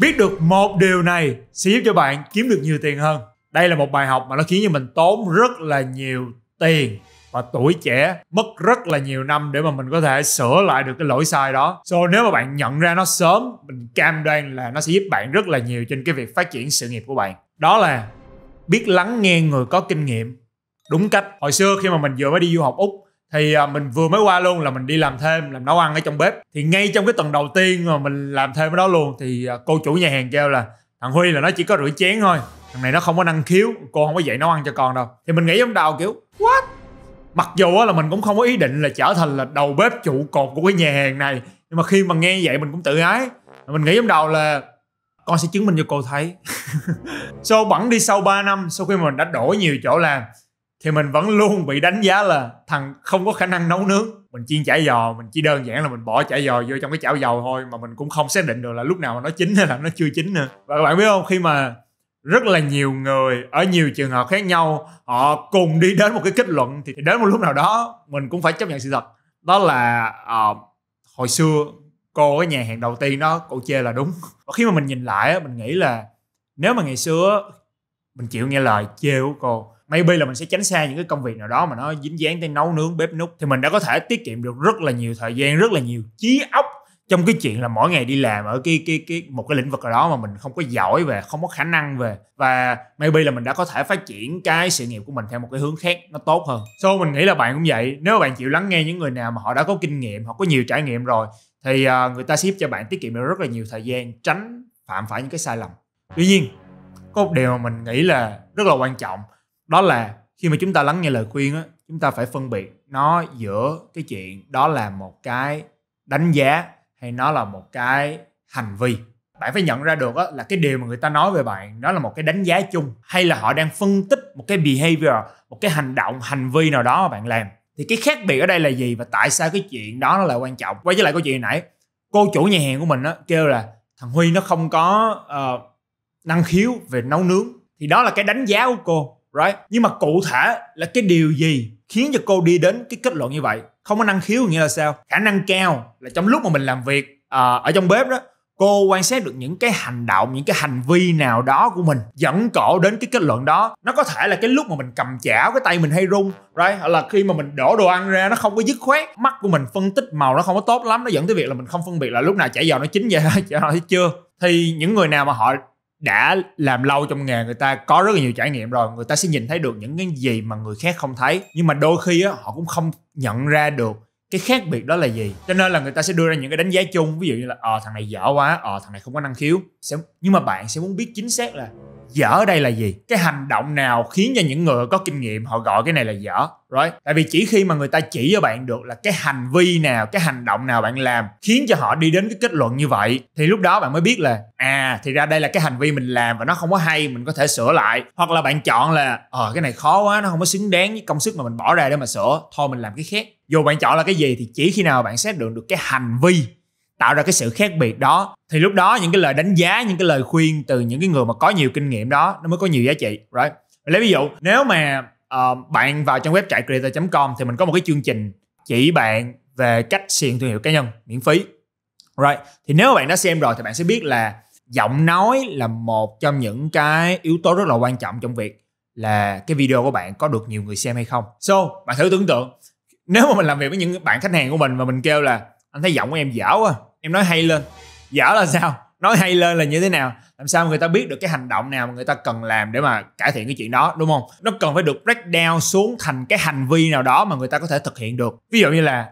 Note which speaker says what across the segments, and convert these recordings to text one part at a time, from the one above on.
Speaker 1: Biết được một điều này sẽ giúp cho bạn kiếm được nhiều tiền hơn. Đây là một bài học mà nó khiến cho mình tốn rất là nhiều tiền và tuổi trẻ mất rất là nhiều năm để mà mình có thể sửa lại được cái lỗi sai đó. So nếu mà bạn nhận ra nó sớm, mình cam đoan là nó sẽ giúp bạn rất là nhiều trên cái việc phát triển sự nghiệp của bạn. Đó là biết lắng nghe người có kinh nghiệm đúng cách. Hồi xưa khi mà mình vừa mới đi du học Úc thì à, mình vừa mới qua luôn là mình đi làm thêm làm nấu ăn ở trong bếp thì ngay trong cái tuần đầu tiên mà mình làm thêm cái đó luôn thì à, cô chủ nhà hàng kêu là thằng huy là nó chỉ có rửa chén thôi thằng này nó không có năng khiếu cô không có dạy nấu ăn cho con đâu thì mình nghĩ trong đầu kiểu what mặc dù là mình cũng không có ý định là trở thành là đầu bếp trụ cột của cái nhà hàng này nhưng mà khi mà nghe vậy mình cũng tự ái mình nghĩ trong đầu là con sẽ chứng minh cho cô thấy so bẵng đi sau 3 năm sau khi mình đã đổi nhiều chỗ làm thì mình vẫn luôn bị đánh giá là thằng không có khả năng nấu nướng mình chiên chả giò mình chỉ đơn giản là mình bỏ chả giò vô trong cái chảo dầu thôi mà mình cũng không xác định được là lúc nào mà nó chín hay là nó chưa chín nữa và các bạn biết không khi mà rất là nhiều người ở nhiều trường hợp khác nhau họ cùng đi đến một cái kết luận thì đến một lúc nào đó mình cũng phải chấp nhận sự thật đó là uh, hồi xưa cô cái nhà hàng đầu tiên đó cô chê là đúng và khi mà mình nhìn lại mình nghĩ là nếu mà ngày xưa mình chịu nghe lời chê của cô maybe là mình sẽ tránh xa những cái công việc nào đó mà nó dính dáng tới nấu nướng bếp nút thì mình đã có thể tiết kiệm được rất là nhiều thời gian rất là nhiều trí óc trong cái chuyện là mỗi ngày đi làm ở cái cái cái một cái lĩnh vực nào đó mà mình không có giỏi về không có khả năng về và maybe là mình đã có thể phát triển cái sự nghiệp của mình theo một cái hướng khác nó tốt hơn so mình nghĩ là bạn cũng vậy nếu bạn chịu lắng nghe những người nào mà họ đã có kinh nghiệm họ có nhiều trải nghiệm rồi thì ờ, người ta ship cho bạn tiết kiệm được rất là nhiều thời gian tránh phạm phải những cái sai lầm tuy nhiên có một điều mà mình nghĩ là rất là quan trọng đó là khi mà chúng ta lắng nghe lời khuyên á chúng ta phải phân biệt nó giữa cái chuyện đó là một cái đánh giá hay nó là một cái hành vi bạn phải nhận ra được á, là cái điều mà người ta nói về bạn đó là một cái đánh giá chung hay là họ đang phân tích một cái behavior một cái hành động hành vi nào đó mà bạn làm thì cái khác biệt ở đây là gì và tại sao cái chuyện đó nó lại quan trọng quay trở lại câu chuyện nãy cô chủ nhà hàng của mình á, kêu là thằng huy nó không có uh, năng khiếu về nấu nướng thì đó là cái đánh giá của cô right nhưng mà cụ thể là cái điều gì khiến cho cô đi đến cái kết luận như vậy không có năng khiếu nghĩa là sao khả năng cao là trong lúc mà mình làm việc uh, ở trong bếp đó cô quan sát được những cái hành động những cái hành vi nào đó của mình dẫn cổ đến cái kết luận đó nó có thể là cái lúc mà mình cầm chảo cái tay mình hay run, right hoặc là khi mà mình đổ đồ ăn ra nó không có dứt khoát mắt của mình phân tích màu nó không có tốt lắm nó dẫn tới việc là mình không phân biệt là lúc nào chảy dầu nó chín vậy chảy dầu nó chưa thì những người nào mà họ đã làm lâu trong nghề người ta có rất là nhiều trải nghiệm rồi người ta sẽ nhìn thấy được những cái gì mà người khác không thấy nhưng mà đôi khi á, họ cũng không nhận ra được cái khác biệt đó là gì cho nên là người ta sẽ đưa ra những cái đánh giá chung ví dụ như là ờ thằng này dở quá ờ thằng này không có năng khiếu sẽ nhưng mà bạn sẽ muốn biết chính xác là dở ở đây là gì cái hành động nào khiến cho những người có kinh nghiệm họ gọi cái này là dở right? Tại vì chỉ khi mà người ta chỉ cho bạn được là cái hành vi nào, cái hành động nào bạn làm khiến cho họ đi đến cái kết luận như vậy thì lúc đó bạn mới biết là à thì ra đây là cái hành vi mình làm và nó không có hay mình có thể sửa lại hoặc là bạn chọn là ờ cái này khó quá nó không có xứng đáng với công sức mà mình bỏ ra để mà sửa thôi mình làm cái khác dù bạn chọn là cái gì thì chỉ khi nào bạn xét được được cái hành vi tạo ra cái sự khác biệt đó thì lúc đó những cái lời đánh giá những cái lời khuyên từ những cái người mà có nhiều kinh nghiệm đó nó mới có nhiều giá trị right lấy ví dụ nếu mà Ờ, bạn vào trang web trại creator com thì mình có một cái chương trình chỉ bạn về cách xây thương hiệu cá nhân miễn phí right thì nếu bạn đã xem rồi thì bạn sẽ biết là giọng nói là một trong những cái yếu tố rất là quan trọng trong việc là cái video của bạn có được nhiều người xem hay không so bạn thử tưởng tượng nếu mà mình làm việc với những bạn khách hàng của mình mà mình kêu là anh thấy giọng của em dở quá em nói hay lên dở là sao nói hay lên là như thế nào làm sao người ta biết được cái hành động nào mà người ta cần làm để mà cải thiện cái chuyện đó đúng không nó cần phải được break down xuống thành cái hành vi nào đó mà người ta có thể thực hiện được ví dụ như là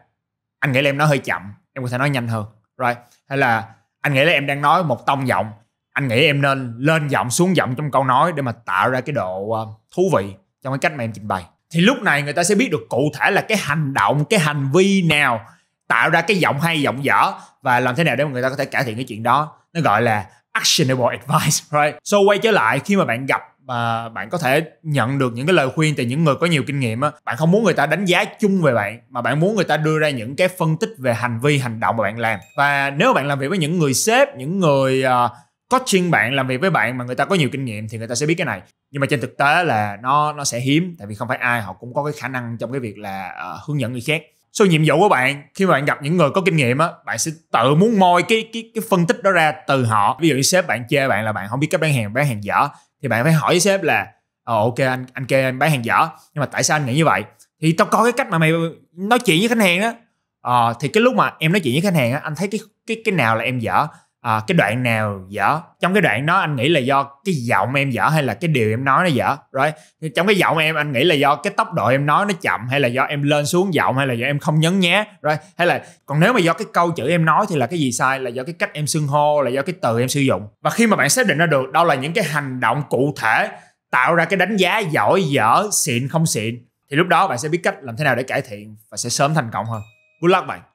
Speaker 1: anh nghĩ là em nói hơi chậm em có thể nói nhanh hơn right hay là anh nghĩ là em đang nói một tông giọng anh nghĩ em nên lên giọng xuống giọng trong câu nói để mà tạo ra cái độ ờ, thú vị trong cái cách mà em trình bày thì lúc này người ta sẽ biết được cụ thể là cái hành động cái hành vi nào tạo ra cái giọng hay giọng dở và làm thế nào để mà người ta có thể cải thiện cái chuyện đó nó gọi là actionable advice right so quay trở lại khi mà bạn gặp mà bạn có thể nhận được những cái lời khuyên từ những người có nhiều kinh nghiệm á bạn không muốn người ta đánh giá chung về bạn mà bạn muốn người ta đưa ra những cái phân tích về hành vi hành động mà bạn làm và nếu bạn làm việc với những người sếp những người uh, coaching bạn làm việc với bạn mà người ta có nhiều kinh nghiệm thì người ta sẽ biết cái này nhưng mà trên thực tế là nó nó sẽ hiếm tại vì không phải ai họ cũng có cái khả năng trong cái việc là uh, hướng dẫn người khác so nhiệm vụ của bạn khi mà bạn gặp những người có kinh nghiệm á bạn sẽ tự muốn moi cái cái cái phân tích đó ra từ họ ví dụ như sếp bạn chê bạn là bạn không biết cách bán hàng bán hàng dở thì bạn phải hỏi sếp là ờ ok anh anh kêu em bán hàng dở nhưng mà tại sao anh nghĩ như vậy thì tao có cái cách mà mày nói chuyện với khách hàng đó à, ờ, thì cái lúc mà em nói chuyện với khách hàng á anh thấy cái cái cái nào là em dở à, cái đoạn nào dở trong cái đoạn đó anh nghĩ là do cái giọng em dở hay là cái điều em nói nó dở rồi right? trong cái giọng em anh nghĩ là do cái tốc độ em nói nó chậm hay là do em lên xuống giọng hay là do em không nhấn nhá rồi right? hay là còn nếu mà do cái câu chữ em nói thì là cái gì sai là do cái cách em xưng hô là do cái từ em sử dụng và khi mà bạn xác định ra được đâu là những cái hành động cụ thể tạo ra cái đánh giá giỏi dở xịn không xịn thì lúc đó bạn sẽ biết cách làm thế nào để cải thiện và sẽ sớm thành công hơn good luck bạn